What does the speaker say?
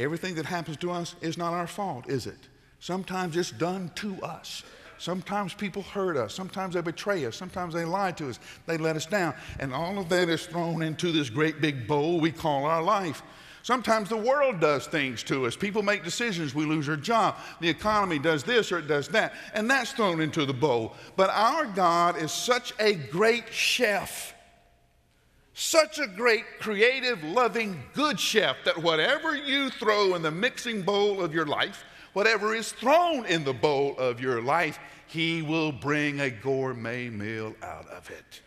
Everything that happens to us is not our fault, is it? Sometimes it's done to us. Sometimes people hurt us. Sometimes they betray us. Sometimes they lie to us. They let us down. And all of that is thrown into this great big bowl we call our life. Sometimes the world does things to us. People make decisions. We lose our job. The economy does this or it does that. And that's thrown into the bowl. But our God is such a great chef such a great, creative, loving, good chef that whatever you throw in the mixing bowl of your life, whatever is thrown in the bowl of your life, he will bring a gourmet meal out of it.